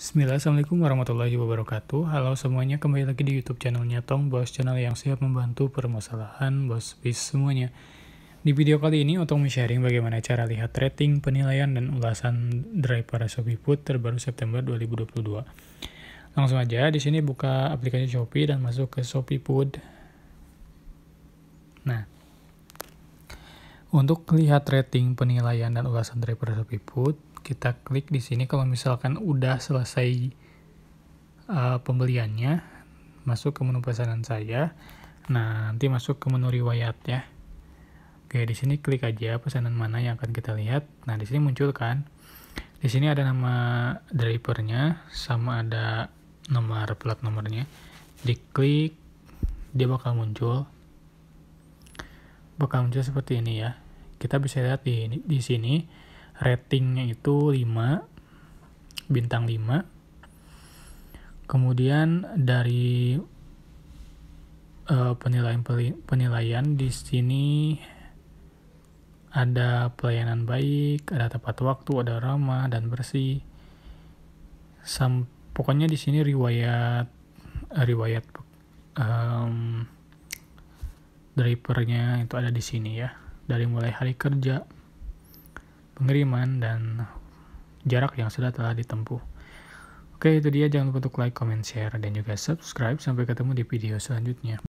Bismillah, Assalamualaikum warahmatullahi wabarakatuh Halo semuanya, kembali lagi di youtube channelnya Tong Bos Channel yang siap membantu permasalahan Bos Bis semuanya Di video kali ini, Otong sharing bagaimana cara lihat rating, penilaian, dan ulasan drive para Shopee Food terbaru September 2022 Langsung aja, di sini buka aplikasi Shopee dan masuk ke Shopee Food Nah, untuk lihat rating, penilaian, dan ulasan dari tersebut, Piput, kita klik di sini kalau misalkan udah selesai uh, pembeliannya, masuk ke menu pesanan saya. Nah, nanti masuk ke menu riwayat ya. Oke, di sini klik aja pesanan mana yang akan kita lihat. Nah, di sini muncul kan. Di sini ada nama drivernya sama ada nomor plat nomornya. Diklik dia bakal muncul bekalunca seperti ini ya. Kita bisa lihat di, di sini ratingnya itu 5, bintang 5. Kemudian dari uh, penilaian penilaian di sini ada pelayanan baik, ada tepat waktu, ada ramah dan bersih. Sam, pokoknya di sini riwayat riwayat um, drivernya itu ada di sini ya dari mulai hari kerja pengiriman dan jarak yang sudah telah ditempuh oke itu dia jangan lupa untuk like comment share dan juga subscribe sampai ketemu di video selanjutnya